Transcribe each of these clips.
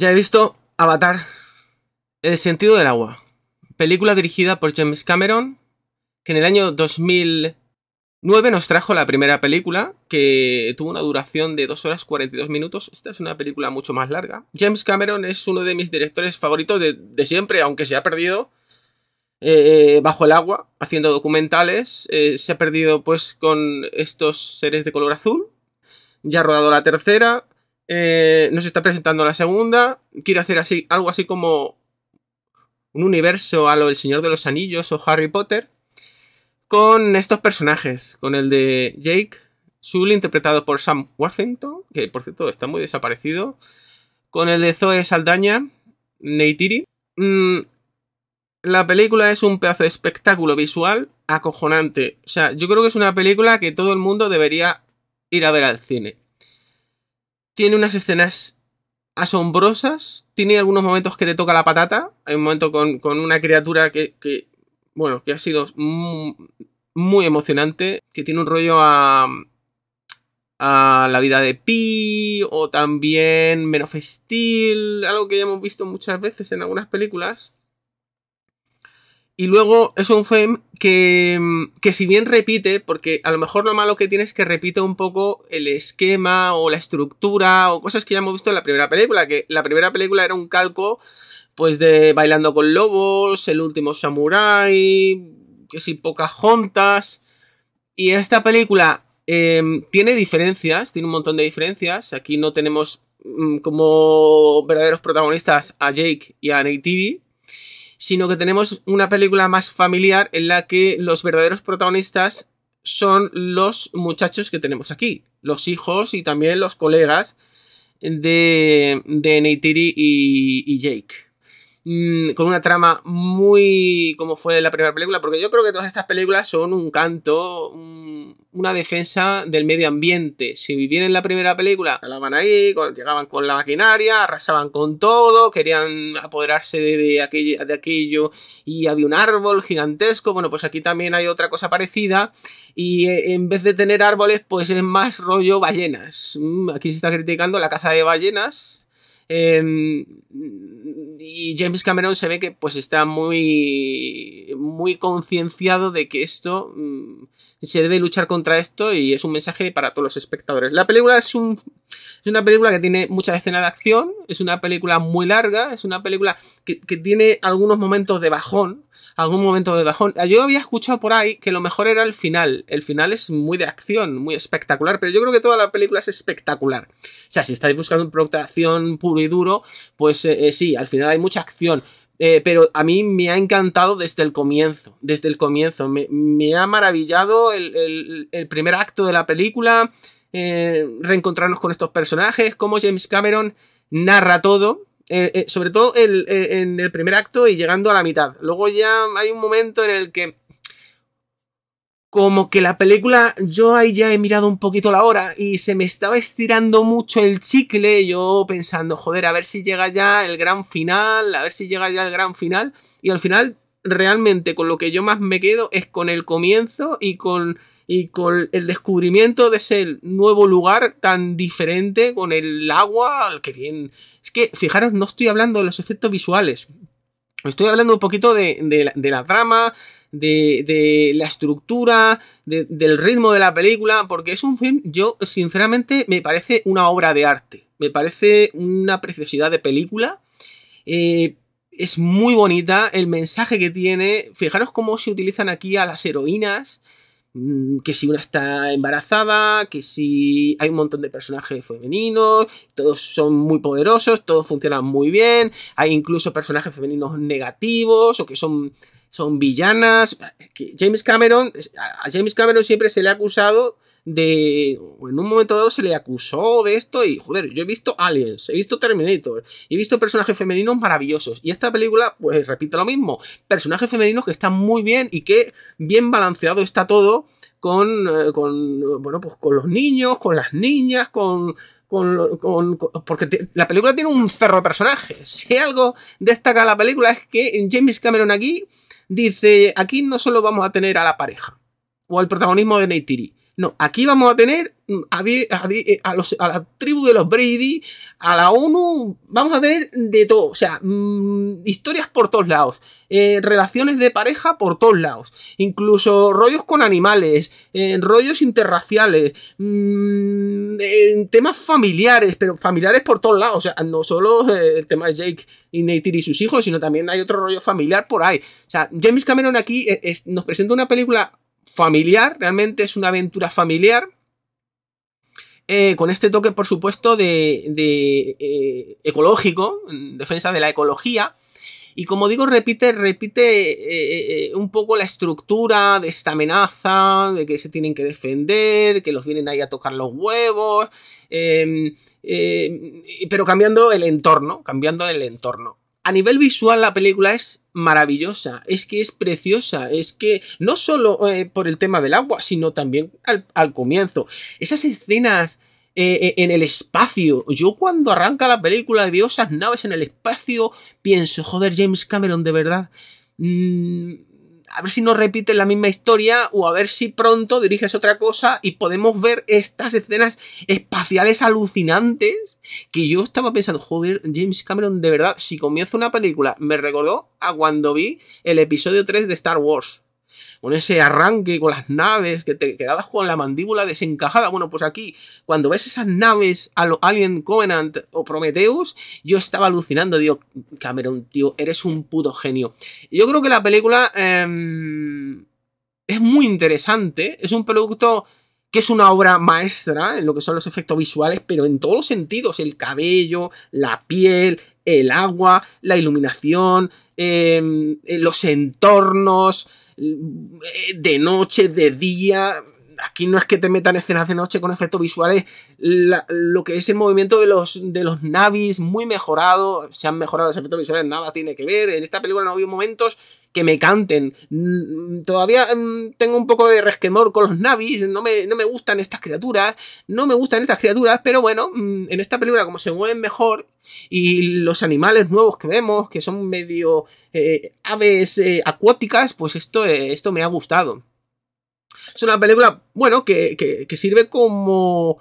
Ya he visto Avatar, El sentido del agua, película dirigida por James Cameron, que en el año 2009 nos trajo la primera película, que tuvo una duración de 2 horas 42 minutos. Esta es una película mucho más larga. James Cameron es uno de mis directores favoritos de, siempre, aunque se ha perdido eh, bajo el agua, haciendo documentales. Eh, se ha perdido pues con estos seres de color azul. Ya ha rodado la tercera, eh, nos está presentando la segunda. Quiere hacer así, algo así como un universo a lo El Señor de los Anillos o Harry Potter. Con estos personajes, con el de Jake, Sul interpretado por Sam Worthington, que por cierto está muy desaparecido, con el de Zoe Saldaña, Neytiri. Mm, la película es un pedazo de espectáculo visual acojonante. O sea, yo creo que es una película que todo el mundo debería ir a ver al cine tiene unas escenas asombrosas, tiene algunos momentos que le toca la patata, hay un momento con, una criatura que, bueno, que ha sido mm, muy, emocionante, que tiene un rollo a, a la vida de Pi, o también Men algo que ya hemos visto muchas veces en algunas películas, y luego es un film mm, que, si bien repite, porque a lo mejor lo malo que tiene es que repite un poco el esquema o la estructura o cosas que ya hemos visto en la primera película, que la primera película era un calco pues de Bailando con Lobos, El último Samurai, que si pocas juntas. Y esta película em, tiene diferencias, tiene un montón de diferencias. Aquí no tenemos mm, como verdaderos protagonistas a Jake y a TV, sino que tenemos una película más familiar en la que los verdaderos protagonistas son los muchachos que tenemos aquí, los hijos y también los colegas de, de Neytiri y Jake. Mm, con una trama muy como fue la primera película, porque yo creo que todas estas películas son un canto, una defensa del medio ambiente. Si vivían en la primera película, estaban ahí, llegaban con la maquinaria, arrasaban con todo, querían apoderarse de aquello y había un árbol gigantesco. Bueno, pues aquí también hay otra cosa parecida y eh, en vez de tener árboles, pues es más rollo ballenas. Mm, aquí se está criticando la caza de ballenas Em, y James Cameron se ve que pues está muy, muy concienciado de que esto mm, se debe luchar contra esto y es un mensaje para todos los espectadores. La película es, un, es una película que tiene muchas escenas de acción, es una película muy larga, es una película que, que tiene algunos momentos de bajón, algún momento de bajón. Yo había escuchado por ahí que lo mejor era el final. El final es muy de acción, muy espectacular, pero yo creo que toda la película es espectacular. O sea, si estáis buscando un producto de acción puro y duro, pues eh, eh, sí, al final hay mucha acción. Eh, pero a mí me ha encantado desde el comienzo, desde el comienzo. Me, ha maravillado el, el, primer acto de la película, reencontrarnos con estos personajes, cómo James Cameron narra todo, eh, eh, sobre todo eh, en el primer acto y llegando a la mitad. Luego ya hay un momento en el que como que la película, yo ahí ya he mirado un poquito la hora y se me estaba estirando mucho el chicle, yo pensando, joder, a ver si llega ya el gran final, a ver si llega ya el gran final. Y al final, realmente con lo que yo más me quedo es con el comienzo y con y con el descubrimiento de ese nuevo lugar tan diferente con el agua, que bien... Es que, fijaros, no estoy hablando de los efectos visuales. Estoy hablando un poquito de, la, trama, de, la estructura, del ritmo de la película, porque es un film, yo sinceramente me parece una obra de arte, me parece una preciosidad de película. Eh, es muy bonita el mensaje que tiene. Fijaros cómo se utilizan aquí a las heroínas, Mm, que si una está embarazada, que si hay un montón de personajes femeninos, todos son muy poderosos, todos funcionan muy bien, hay incluso personajes femeninos negativos o que son, son villanas. James Cameron, a James Cameron siempre se le ha acusado de... En un momento dado se le acusó de esto y, joder, yo he visto Aliens, he visto Terminator, he visto personajes femeninos maravillosos. Y esta película, pues repito lo mismo. Personajes femeninos que están muy bien y que bien balanceado está todo eh, con, bueno, pues con los niños, con las niñas, con... Con, porque la película tiene un cerro de personajes. Si algo destaca la película es que James Cameron aquí dice, aquí no solo vamos a tener a la pareja o al protagonismo de Neytiri, no, aquí vamos a tener mm, eh, a, la tribu de los Brady, a la ONU, vamos a tener de todo, o sea, mm, historias por todos lados, eh, relaciones de pareja por todos lados, incluso rollos con animales, eh, rollos interraciales, mm, temas familiares, pero familiares por todos lados, o sea, no solo el tema de Jake y Nathan y sus hijos, sino también hay otro rollo familiar por ahí. O sea, James Cameron aquí nos presenta una película familiar, realmente es una aventura familiar. Eh, con este toque, por supuesto, de, eh, ecológico, en defensa de la ecología. Y como digo, repite, repite eh, un poco la estructura de esta amenaza, de que se tienen que defender, que los vienen ahí a tocar los huevos, em, em, pero cambiando el entorno, cambiando el entorno a nivel visual la película es maravillosa, es que es preciosa, es que no solo eh, por el tema del agua, sino también al, comienzo. Esas escenas eh, eh, en el espacio, yo cuando arranca la película de veo esas naves en el espacio, pienso, joder, James Cameron, de verdad. Mm, a ver si no repite la misma historia o a ver si pronto diriges otra cosa y podemos ver estas escenas espaciales alucinantes que yo estaba pensando, joder, James Cameron, de verdad, si comienza una película, me recordó a cuando vi el episodio 3 de Star Wars con ese arranque, con las naves, que te quedabas con la mandíbula desencajada. Bueno, pues aquí, cuando ves esas naves a Alien Covenant o Prometheus, yo estaba alucinando, digo, Cameron, tío, eres un puto genio. Yo creo que la película em, es muy interesante, es un producto que es una obra maestra en lo que son los efectos visuales, pero en todos los sentidos, el cabello, la piel, el agua, la iluminación, em, eh, los entornos, de noche, de día. Aquí no es que te metan escenas de noche con efectos visuales. lo que es el movimiento de los, de los navis, muy mejorado. Se han mejorado los efectos visuales, nada tiene que ver. En esta película no había momentos que me canten. Mm, mm, todavía mm, tengo un poco de resquemor con los navis, no me, no me gustan estas criaturas, no me gustan estas criaturas, pero bueno, en esta película como se mueven mejor y los animales nuevos que vemos, que son medio eh, aves eh, acuáticas, pues esto, eh, esto me ha gustado. Es una película, bueno, que, sirve como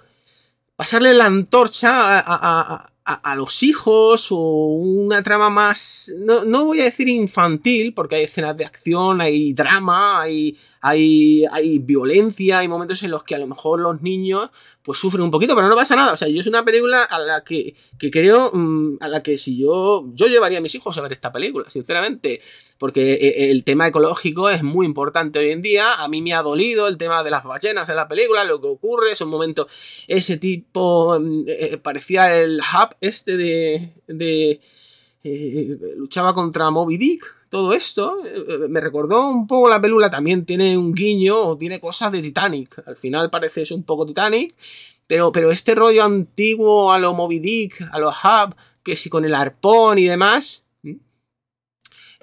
pasarle la antorcha a a, los hijos o una trama más, no voy a decir infantil, porque hay escenas de acción, hay drama, hay hay, violencia, hay momentos en los que a lo mejor los niños pues sufren un poquito, pero no pasa nada. O sea, yo es una película a la que, que creo, mm, a la que si yo, yo llevaría a mis hijos a ver esta película, sinceramente, porque eh, eh, el tema ecológico es muy importante hoy en día. A mí me ha dolido el tema de las ballenas en la película, lo que ocurre, es un momento, ese tipo, mm, eh, parecía el hub este de, de luchaba contra Moby Dick todo esto eh, eh, me recordó un poco la película, también tiene un guiño o tiene cosas de Titanic. Al final parece es un poco Titanic, pero, pero este rollo antiguo a lo Moby Dick, a lo Hub, que si con el arpón y demás,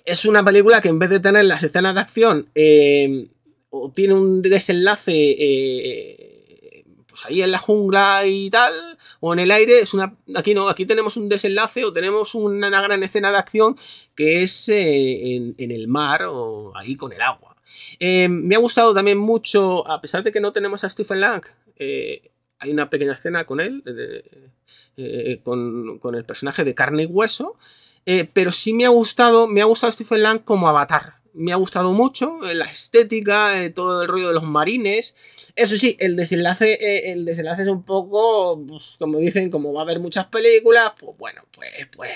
es una película que en vez de tener las escenas de acción, em, o tiene un desenlace eh, pues ahí en la jungla y tal, o en el aire, es una, aquí no, aquí tenemos un desenlace o tenemos una, gran escena de acción que es eh, en, el mar o ahí con el agua. Eh, me ha gustado también mucho, a pesar de que no tenemos a Stephen Lang, eh, hay una pequeña escena con él, con, con, el personaje de carne y hueso, pero sí me ha gustado, me ha gustado Stephen Lang como avatar me ha gustado mucho, eh, la estética, eh, todo el rollo de los marines. Eso sí, el desenlace, eh, el desenlace es un poco, pues, como dicen, como va a haber muchas películas, pues bueno, pues, pues,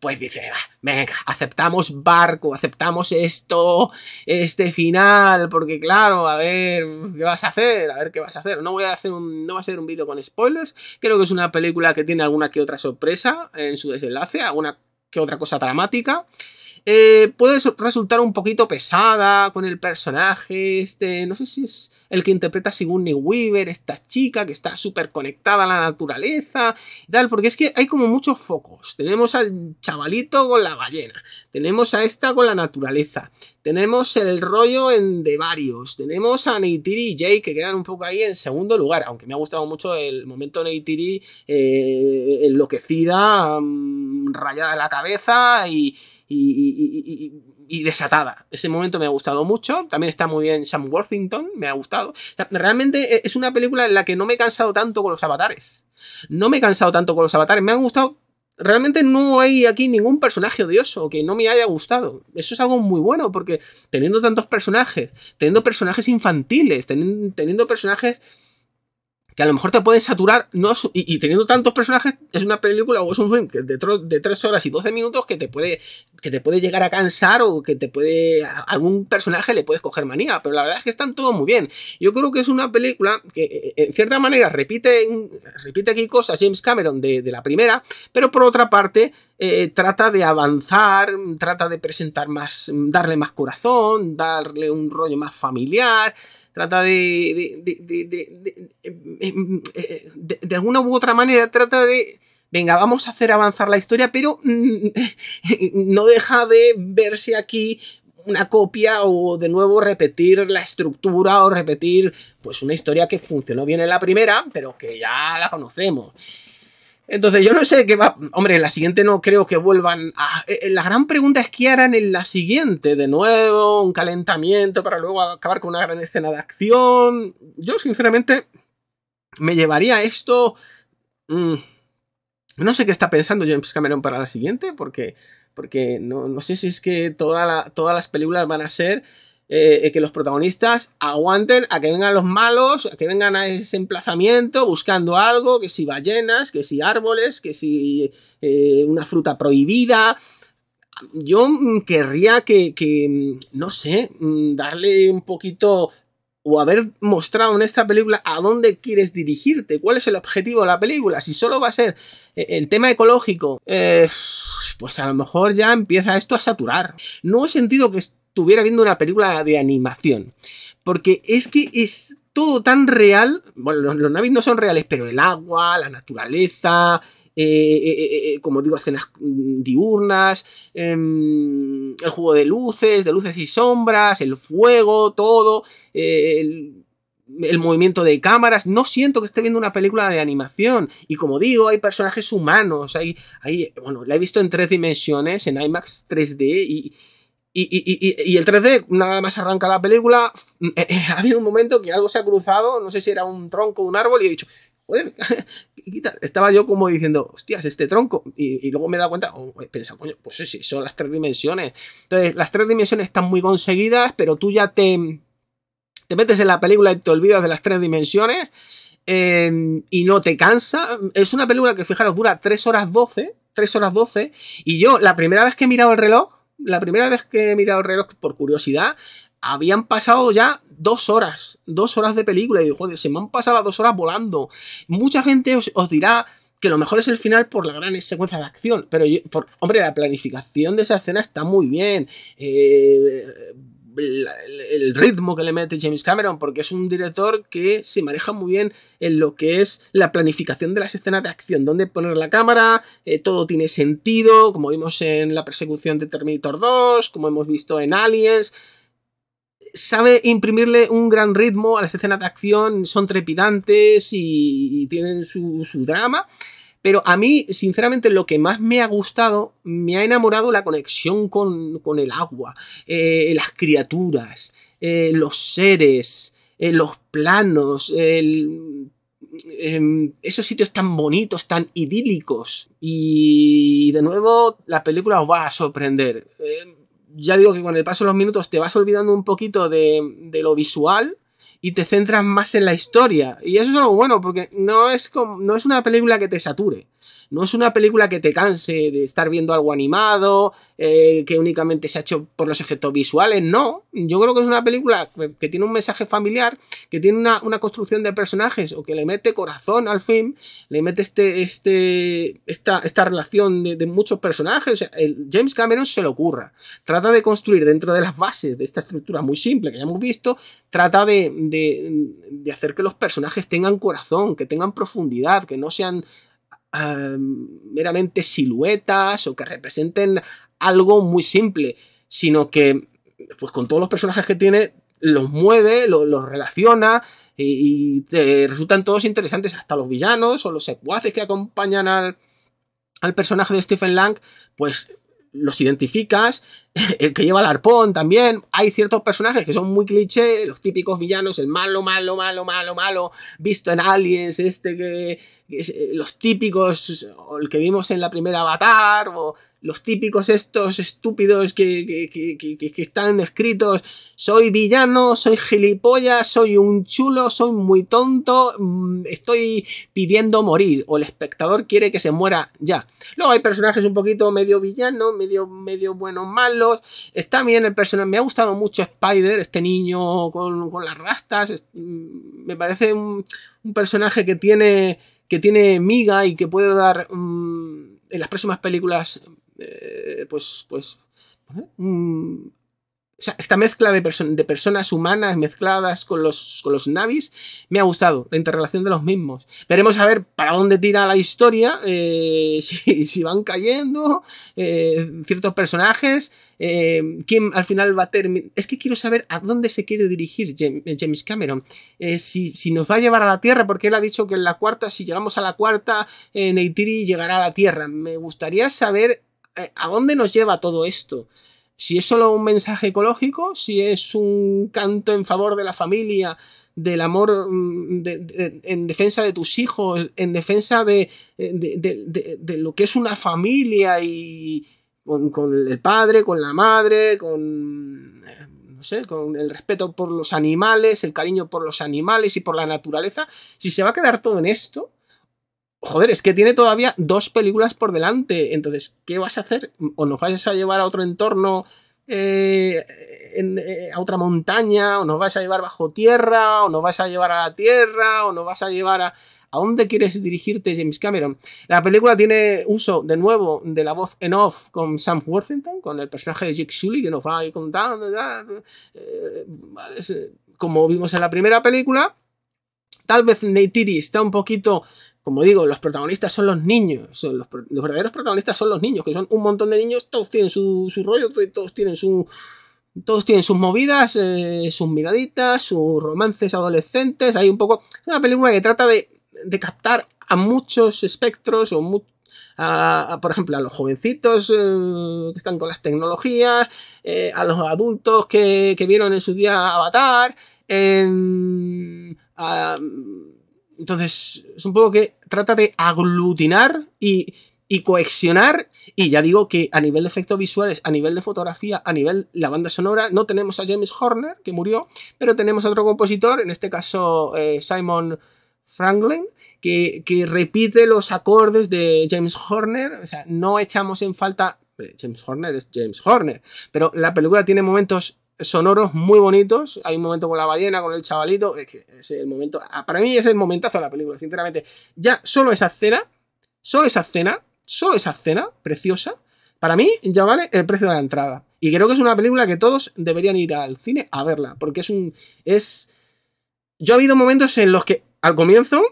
pues dice, venga, aceptamos barco, aceptamos esto, este final, porque claro, a ver, ¿qué vas a hacer? A ver qué vas a hacer. No voy a hacer un, no va a ser un vídeo con spoilers. Creo que es una película que tiene alguna que otra sorpresa en su desenlace, alguna que otra cosa dramática. Eh, puede resultar un poquito pesada con el personaje. Este, no sé si es el que interpreta según Sigourney Weaver, esta chica que está súper conectada a la naturaleza tal, porque es que hay como muchos focos. Tenemos al chavalito con la ballena, tenemos a esta con la naturaleza, tenemos el rollo en de varios, tenemos a Neytiri y Jay que quedan un poco ahí en segundo lugar, aunque me ha gustado mucho el momento Neytiri eh, enloquecida, mm, rayada la cabeza y y, desatada. Ese momento me ha gustado mucho. También está muy bien Sam Worthington, me ha gustado. realmente e, es una película en la que no me he cansado tanto con los avatares. No me he cansado tanto con los avatares. Me han gustado. Realmente no hay aquí ningún personaje odioso que no me haya gustado. Eso es algo muy bueno porque teniendo tantos personajes, teniendo personajes infantiles, teniendo, personajes que a lo mejor te pueden saturar no, y, teniendo tantos personajes es una película o es un film de, de 3 horas y 12 minutos que te puede que te puede llegar a cansar o que te puede. algún personaje le puedes coger manía, pero la verdad es que están todos muy bien. Yo creo que es una película que, eh, eh, en cierta manera, repite, repite aquí cosas James Cameron de, la primera, pero por otra parte, eh, trata de avanzar, trata de presentar más, darle más corazón, darle un rollo más familiar trata de de, de, de de, alguna u otra manera trata de venga, vamos a hacer avanzar la historia, pero mm, no deja de verse aquí una copia o de nuevo repetir la estructura o repetir pues una historia que funcionó bien en la primera, pero que ya la conocemos. Entonces, yo no sé qué va. Hombre, en la siguiente no creo que vuelvan a. Eh, eh, la gran pregunta es qué harán en la siguiente. De nuevo, un calentamiento para luego acabar con una gran escena de acción. Yo, sinceramente, me llevaría esto. Mm, no sé qué está pensando James Cameron para la siguiente, porque, porque no, sé si es que todas las películas van a ser eh, que los protagonistas aguanten a que vengan los malos, a que vengan a ese emplazamiento buscando algo, que si ballenas, que si árboles, que si eh, una fruta prohibida. Yo mm, querría que, que, mm, no sé, mm, darle un poquito o haber mostrado en esta película a dónde quieres dirigirte, cuál es el objetivo de la película. Si solo va a ser eh, el tema ecológico, eh, pues a lo mejor ya empieza esto a saturar. No he sentido que estuviera viendo una película de animación, porque es que es todo tan real. Bueno, los, los no son reales, pero el agua, la naturaleza, eh, eh, eh, como digo, escenas diurnas, em, el juego de luces, de luces y sombras, el fuego, todo, el, movimiento de cámaras, no siento que esté viendo una película de animación. Y como digo, hay personajes humanos, hay, bueno, la he visto en tres dimensiones, en IMAX 3D y... y, el 3D, nada más arranca la película, mm, ha habido un momento que algo se ha cruzado, no sé si era un tronco o un árbol, y he dicho, joder, estaba yo como diciendo, hostias, este tronco. Y, luego me he dado cuenta, oh, coño, pues sí, sí, son las tres dimensiones. Entonces, las tres dimensiones están muy conseguidas, pero tú ya te, te metes en la película y te olvidas de las tres dimensiones. Em, y no te cansa. Es una película que, fijaros, dura tres horas 12. tres horas 12. Y yo, la primera vez que he mirado el reloj, la primera vez que he mirado el reloj por curiosidad, habían pasado ya dos horas, dos horas de película y joder, se me han pasado las dos horas volando. Mucha gente os, dirá que lo mejor es el final por la gran secuencia de acción, pero hombre, la planificación de esa escena está muy bien. Eh, el ritmo que le mete James Cameron, porque es un director que se maneja muy bien en lo que es la planificación de las escenas de acción, dónde poner la cámara, eh, todo tiene sentido, como vimos en la persecución de Terminator 2, como hemos visto en Aliens, sabe imprimirle un gran ritmo a las escenas de acción, son trepidantes y, tienen su, drama. Pero a mí, sinceramente, lo que más me ha gustado, me ha enamorado la conexión con, el agua, eh, las criaturas, eh, los seres, eh, los planos, el, em, esos sitios tan bonitos, tan idílicos. Y de nuevo, la película os va a sorprender. Em, ya digo que con el paso de los minutos te vas olvidando un poquito de, de lo visual y te centras más en la historia. Y eso es algo bueno, porque no es, como, no es una película que te sature. No es una película que te canse de estar viendo algo animado, eh, que únicamente se ha hecho por los efectos visuales, no. Yo creo que es una película que tiene un mensaje familiar, que tiene una, construcción de personajes o que le mete corazón al film, le mete este, este, esta, relación de, muchos personajes. James Cameron se lo ocurra. Trata de construir dentro de las bases de esta estructura muy simple que ya hemos visto, trata de, de hacer que los personajes tengan corazón, que tengan profundidad, que no sean Ah, meramente siluetas o que representen algo muy simple, sino que, pues con todos los personajes que tiene, los mueve, los, relaciona y, te resultan todos interesantes, hasta los villanos o los secuaces que acompañan al, al personaje de Stephen Lang, pues los identificas, el que lleva el arpón también. Hay ciertos personajes que son muy cliché, los típicos villanos, el malo, malo, malo, malo, malo, visto en Aliens, este que, eh, los típicos, el que vimos en la primera Avatar, o los típicos estos estúpidos que, están escritos, soy villano, soy gilipollas, soy un chulo, soy muy tonto, mm, estoy pidiendo morir, o el espectador quiere que se muera ya. Luego hay personajes un poquito medio villano, medio, medio bueno, malo, Está bien el personaje. Me ha gustado mucho Spider, este niño con, las rastas. Mm, me parece un, personaje que tiene, que tiene miga y que puede dar mm, en las próximas películas, eh, pues, pues, ¿eh? Mm, esta mezcla de, personas humanas mezcladas con los, con los navis me ha gustado, la interrelación de los mismos. Veremos a ver para dónde tira la historia, eh, si, van cayendo eh, ciertos personajes, eh, quién al final va a terminar. Es que quiero saber a dónde se quiere dirigir James Cameron, si, si, nos va a llevar a la Tierra, porque él ha dicho que en la cuarta, si llegamos a la cuarta, Neytiri llegará a la Tierra. Me gustaría saber a dónde nos lleva todo esto. Si es solo un mensaje ecológico, si es un canto en favor de la familia, del amor, mm, en defensa de tus hijos, en defensa eh, de, lo que es una familia y con, con, el padre, con la madre, con... Eh, no sé, con el respeto por los animales, el cariño por los animales y por la naturaleza, si se va a quedar todo en esto, joder, es que tiene todavía dos películas por delante. Entonces, ¿qué vas a hacer? ¿O nos vas a llevar a otro entorno, eh, eh, a otra montaña? ¿O nos vas a llevar bajo tierra? ¿O nos vas a llevar a la tierra? ¿O nos vas a llevar a... ¿A dónde quieres dirigirte, James Cameron? La película tiene uso, de nuevo, de la voz en off con Sam Worthington, con el personaje de Jake Sully, que nos va a ir contando, eh, como vimos en la primera película. Tal vez Neytiri está un poquito como digo, los protagonistas son los niños, son los, verdaderos protagonistas son los niños, que son un montón de niños, todos tienen su, su rollo, todos tienen su... Todos tienen sus movidas, eh, sus miraditas, sus romances adolescentes. Hay un poco. Es una película que trata de, de captar a muchos espectros o por ejemplo, a los jovencitos eh, que están con las tecnologías, eh, a los adultos que, que, vieron en su día Avatar, a entonces, es un poco que trata de aglutinar y, y coexionar. Y ya digo que a nivel de efectos visuales, a nivel de fotografía, a nivel de la banda sonora, no tenemos a James Horner, que murió, pero tenemos a otro compositor, en este caso eh, Simon Franklin, que, que, repite los acordes de James Horner. O sea, no echamos en falta. Eh, James Horner es James Horner. Pero la película tiene momentos sonoros muy bonitos. Hay un momento con la ballena, con el chavalito. Es que es el momento. Ah, para mí es el momentazo de la película, sinceramente. Ya solo esa escena, solo esa escena, solo esa escena preciosa, para mí ya vale el precio de la entrada. Y creo que es una película que todos deberían ir al cine a verla, porque es un. Es. Yo ha habido momentos en los que al comienzo.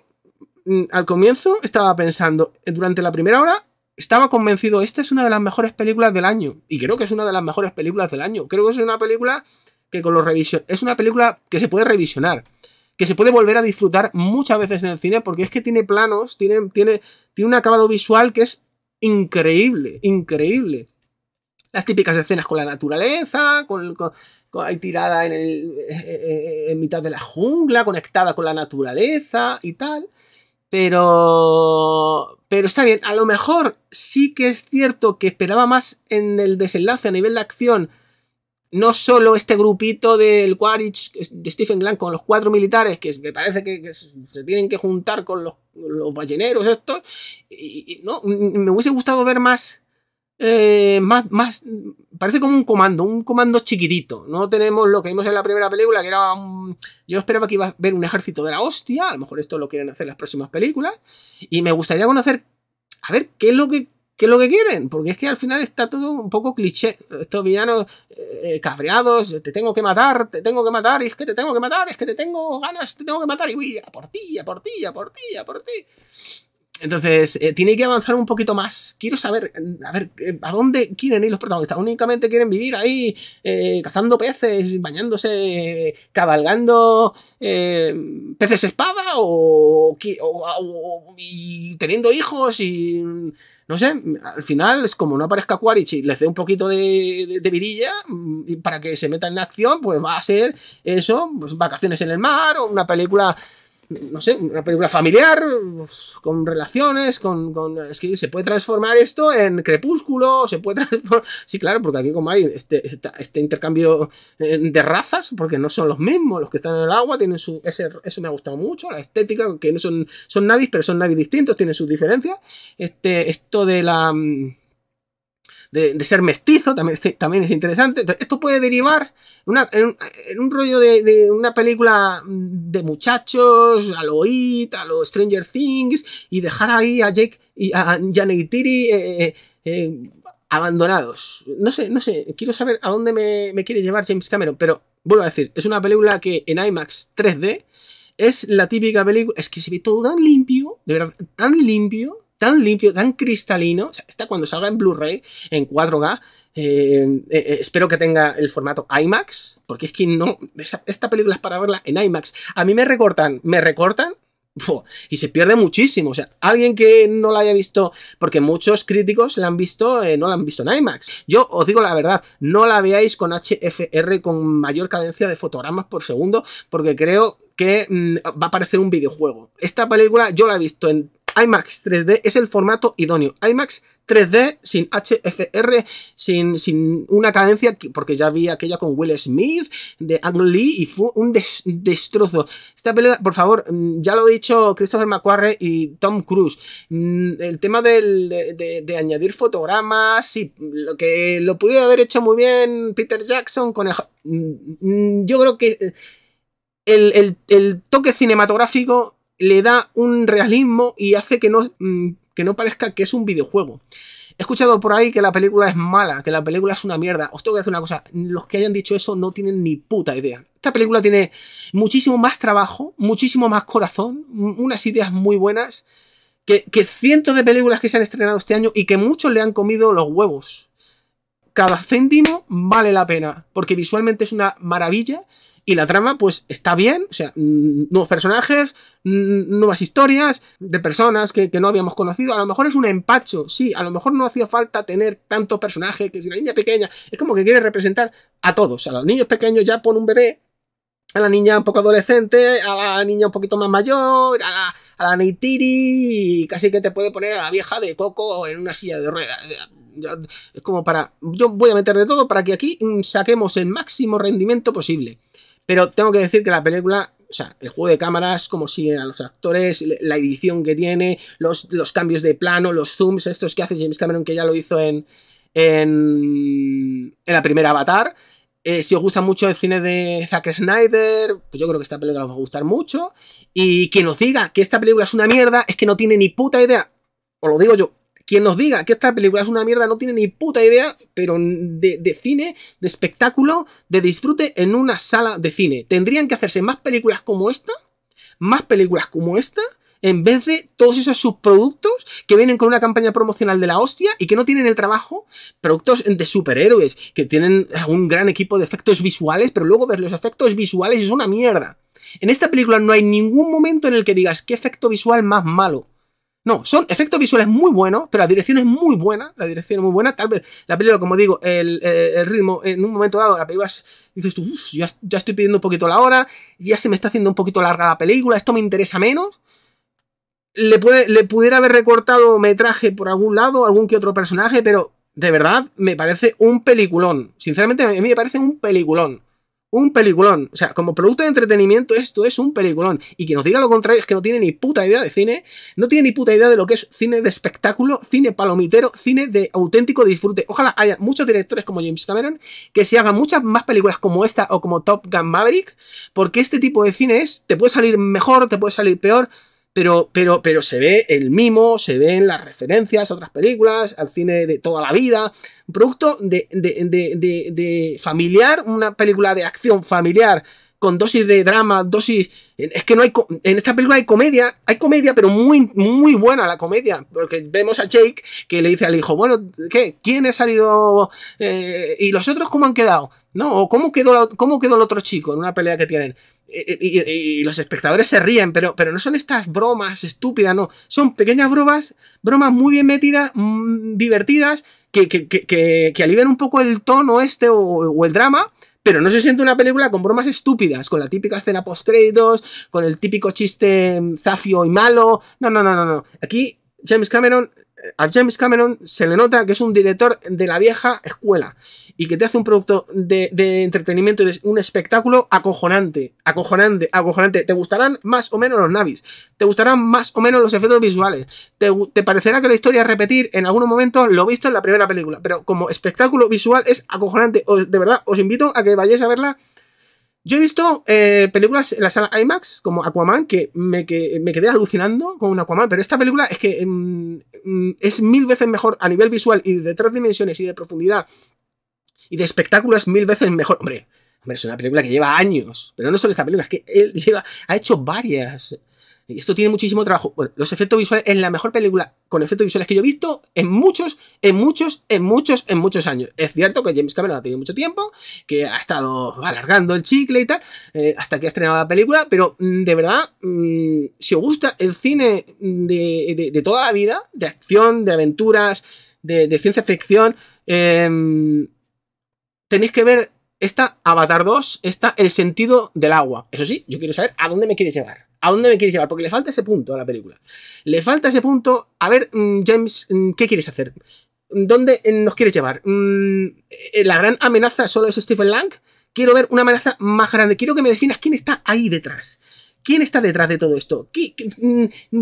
Mm, al comienzo estaba pensando, durante la primera hora estaba convencido, esta es una de las mejores películas del año. Y creo que es una de las mejores películas del año. Creo que es una película que con los revisiones... Es una película que se puede revisionar. Que se puede volver a disfrutar muchas veces en el cine porque es que tiene planos, tiene, tiene, tiene un acabado visual que es increíble, increíble. Las típicas escenas con la naturaleza, con, con, tirada en, el, eh, eh, en mitad de la jungla, conectada con la naturaleza y tal. Pero pero está bien, a lo mejor sí que es cierto que esperaba más en el desenlace a nivel de acción. No solo este grupito del Quaritch, de Stephen Glenn con los cuatro militares, que me parece que, se tienen que juntar con los, balleneros estos. Y, no, me hubiese gustado ver más eh, más, más, parece como un comando, un comando chiquitito. No tenemos lo que vimos en la primera película, que era un... Yo esperaba que iba a ver un ejército de la hostia, a lo mejor esto lo quieren hacer las próximas películas, y me gustaría conocer, a ver, qué es lo que... lo que quieren? Porque es que al final está todo un poco cliché. Estos villanos eh, cabreados, te tengo que matar, te tengo que matar, es que te tengo que matar, es que te tengo ganas, te tengo que matar, y voy a por ti, a por ti, a por ti, a por ti. Entonces, eh, tiene que avanzar un poquito más. Quiero saber, a ver, eh, ¿a dónde quieren ir los protagonistas? ¿Únicamente quieren vivir ahí eh, cazando peces, bañándose, cabalgando peces espada o, teniendo hijos y... No sé, al final es como no aparezca Quaritch y les dé un poquito de, de, mm, para que se metan en la acción, pues va a ser eso, pues vacaciones en el mar o una película no sé, una película familiar, pues, con relaciones, con, Es que se puede transformar esto en crepúsculo, se puede transformar... Sí, claro, porque aquí como hay este, este intercambio eh, de razas, porque no son los mismos, los que están en el agua tienen su... eso me ha gustado mucho, la estética, que no son, son navis, pero son navis distintos, tienen sus diferencias. Este, esto de la... Mm, de, ser mestizo, también, también es interesante. esto puede derivar en, un rollo de, una película de muchachos, a lo It, a lo Stranger Things, y dejar ahí a Jake y a Janet Tiri eh, eh, eh, abandonados. No sé, no sé, quiero saber a dónde me, me quiere llevar James Cameron, pero vuelvo a decir, es una película que en IMAX 3D es la típica película. Es que se ve todo tan limpio, de verdad, tan limpio, tan limpio, tan cristalino. O sea, esta cuando salga en Blu-ray, en 4K, eh, eh, eh, espero que tenga el formato IMAX, porque es que no. esta película es para verla en IMAX. A mí me recortan, me recortan. y se pierde muchísimo. O sea, alguien que no la haya visto, porque muchos críticos la han visto, no la han visto en IMAX. Yo os digo la verdad, no la veáis con HFR con mayor cadencia de fotogramas por segundo, porque creo que mm, va a parecer un videojuego. Esta película yo la he visto en IMAX 3D es el formato idóneo. IMAX 3D sin HFR, sin, sin una cadencia, porque ya vi aquella con Will Smith, de Ang Lee, y fue un destrozo. Esta pelea, por favor, mm, ya lo he dicho Christopher McQuarrie y Tom Cruise. Mm, el tema del, de, añadir fotogramas, y lo que lo pudo haber hecho muy bien Peter Jackson con el... Mm, yo creo que eh, el, el, el toque cinematográfico le da un realismo y hace que no, mm, no parezca que es un videojuego. He escuchado por ahí que la película es mala, que la película es una mierda. Os tengo que decir una cosa, los que hayan dicho eso no tienen ni puta idea. Esta película tiene muchísimo más trabajo, muchísimo más corazón, unas ideas muy buenas, que, que cientos de películas que se han estrenado este año y que muchos le han comido los huevos. Cada céntimo vale la pena, porque visualmente es una maravilla, y la trama, pues, está bien. O sea, nuevos personajes, nuevas historias de personas que, no habíamos conocido. A lo mejor es un empacho, sí. A lo mejor no hacía falta tener tantos personajes, que si la niña pequeña. Es como que quiere representar a todos. A los niños pequeños ya pone un bebé. A la niña un poco adolescente, a la niña un poquito más mayor, a la, a Neytiri, y casi que te puede poner a la vieja de coco en una silla de ruedas es como para. Yo voy a meter de todo para que aquí mm, saquemos el máximo rendimiento posible. Pero tengo que decir que la película o sea, el juego de cámaras, como siguen a los actores, la edición que tiene, los, los, cambios de plano, los zooms, estos que hace James Cameron, que ya lo hizo en, en, la primera Avatar. Eh, si os gusta mucho el cine de Zack Snyder, pues yo creo que esta película os va a gustar mucho. Y quien os diga que esta película es una mierda, es que no tiene ni puta idea. Os lo digo yo quien nos diga que esta película es una mierda no tiene ni puta idea, pero de, cine, de espectáculo, de disfrute en una sala de cine. Tendrían que hacerse más películas como esta, más películas como esta, en vez de todos esos subproductos que vienen con una campaña promocional de la hostia y que no tienen el trabajo, productos de superhéroes, que tienen un gran equipo de efectos visuales, pero luego ves los efectos visuales es una mierda. En esta película no hay ningún momento en el que digas qué efecto visual más malo. No, son efectos visuales muy buenos, pero la dirección es muy buena, la dirección es muy buena. Tal vez la película, como digo, el, eh, ritmo, en un momento dado, la película es, dices tú, ya, ya, estoy pidiendo un poquito la hora, ya se me está haciendo un poquito larga la película, esto me interesa menos. Le, puede, le pudiera haber recortado metraje por algún lado, algún que otro personaje, pero de verdad me parece un peliculón. Sinceramente, a mí me parece un peliculón un peliculón. O sea, como producto de entretenimiento, esto es un peliculón. Y que nos diga lo contrario es que no tiene ni puta idea de cine, no tiene ni puta idea de lo que es cine de espectáculo, cine palomitero, cine de auténtico disfrute. Ojalá haya muchos directores como James Cameron que se hagan muchas más películas como esta o como Top Gun Maverick, porque este tipo de cines te puede salir mejor, te puede salir peor, pero, pero, pero se ve el mimo, se ven las referencias a otras películas, al cine de toda la vida, producto de familiar, una película de acción familiar con dosis de drama, dosis. Es que no hay. En esta película hay comedia, hay comedia, pero muy, muy buena la comedia. Porque vemos a Jake que le dice al hijo, bueno, ¿qué? ¿Quién ha salido? Eh, ¿Y los otros cómo han quedado? ¿No? ¿O cómo quedó, cómo quedó el otro chico en una pelea que tienen? Y, los espectadores se ríen, pero, pero no son estas bromas estúpidas, no. Son pequeñas bromas, bromas muy bien metidas, mm, divertidas, que, que, que, alivian un poco el tono este o el drama pero no se siente una película con bromas estúpidas, con la típica escena post 2, con el típico chiste zafio y malo. No, no, no, no, no. Aquí James Cameron a James Cameron se le nota que es un director de la vieja escuela y que te hace un producto de, entretenimiento y un espectáculo acojonante, acojonante, acojonante. Te gustarán más o menos los navis, te gustarán más o menos los efectos visuales, te, parecerá que la historia es repetir en algún momento lo visto en la primera película, pero como espectáculo visual es acojonante. de verdad, os invito a que vayáis a verla yo he visto eh, películas en la sala IMAX, como Aquaman, que me, que me, quedé alucinando con un Aquaman, pero esta película es que em, em, es mil veces mejor a nivel visual y de tres dimensiones y de profundidad y de espectáculos mil veces mejor. Hombre, hombre es una película que lleva años, pero no solo esta película, es que él lleva, ha hecho varias. Esto tiene muchísimo trabajo. los efectos visuales es la mejor película con efectos visuales que yo he visto en muchos, en muchos, en muchos, en muchos años. Es cierto que James Cameron ha tenido mucho tiempo, que ha estado alargando el chicle y tal, eh, hasta que ha estrenado la película, pero mm, de verdad, mm, si os gusta el cine de, toda la vida, de acción, de aventuras, de, ciencia ficción, em, tenéis que ver esta Avatar 2, está El sentido del agua. Eso sí, yo quiero saber a dónde me quiere llevar. ¿A dónde me quieres llevar? Porque le falta ese punto a la película. Le falta ese punto. A ver, mm, James, mm, ¿qué quieres hacer? ¿Dónde eh, nos quieres llevar? Mm, eh, ¿La gran amenaza solo es Stephen Lang? Quiero ver una amenaza más grande. Quiero que me definas quién está ahí detrás. ¿Quién está detrás de todo esto?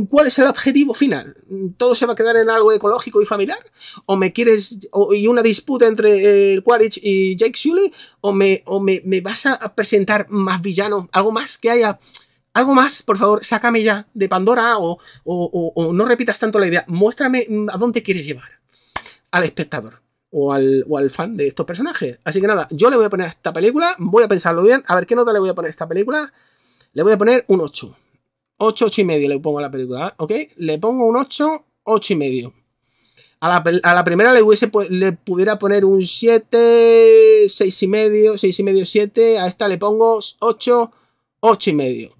¿Cuál es el objetivo final? ¿Todo se va a quedar en algo ecológico y familiar? ¿O me quieres. y una disputa entre el eh, Quaritch y Jake Sully? ¿O, me, o vas a presentar más villano? ¿Algo más que haya.? algo más, por favor, sácame ya de Pandora o, no repitas tanto la idea. Muéstrame mm, a dónde quieres llevar al espectador o al, fan de estos personajes. Así que nada, yo le voy a poner a esta película, voy a pensarlo bien, a ver qué nota le voy a poner a esta película. Le voy a poner un 8. 8, 8 y medio le pongo a la película, ¿eh? ¿ok? Le pongo un 8, 8 y medio. A la, primera le, le pudiera poner un 7, 6 y medio, 6 y medio, 7. A esta le pongo 8, 8 y medio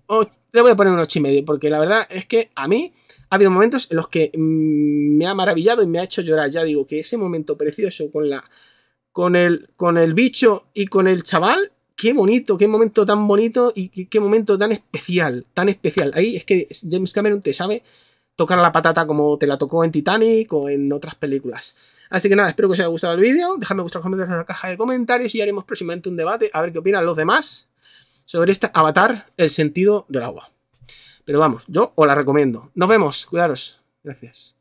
le voy a poner un 8 y medio, porque la verdad es que a mí ha habido momentos en los que mm, me ha maravillado y me ha hecho llorar. Ya digo que ese momento precioso con la. con el. con el bicho y con el chaval. Qué bonito, qué momento tan bonito y qué, momento tan especial, tan especial. Ahí es que James Cameron te sabe tocar la patata como te la tocó en Titanic o en otras películas. Así que nada, espero que os haya gustado el vídeo. Dejadme vuestros comentarios en la caja de comentarios y haremos próximamente un debate a ver qué opinan los demás sobre este Avatar, el sentido del agua. Pero vamos, yo os la recomiendo. Nos vemos, cuidaros. Gracias.